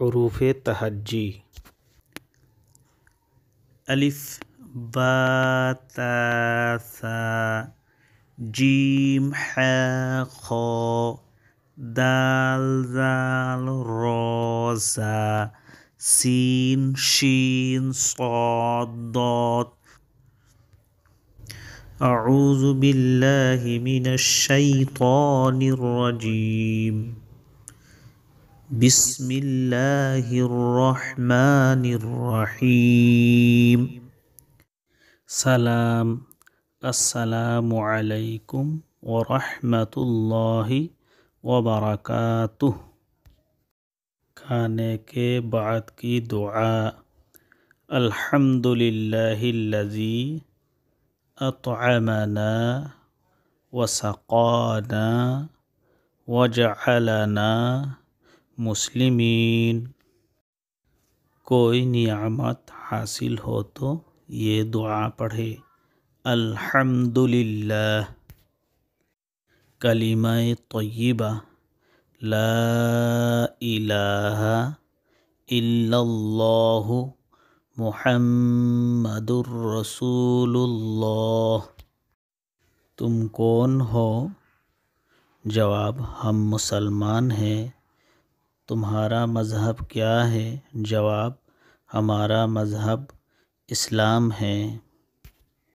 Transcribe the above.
حروف تہجی الف با تا سا جیم ح خا دال زال را زا سین شین صاد داد أعوذ بالله من الشيطان الرجيم بسم الله الرحمن الرحيم سلام السلام عليكم ورحمة الله وبركاته بعد के دعاء الحمد لله الذي أطعمنا وسقانا وجعلنا مسلمین کوئی نعمت حاصل ہو تو یہ دعا پڑھے الحمد للہ کلیمۂ طیبہ لا الہ الا اللہ محمد الرسول اللہ تم کون ہو جواب ہم مسلمان ہیں تمہارا مذہب کیا ہے جواب ہمارا مذہب اسلام ہے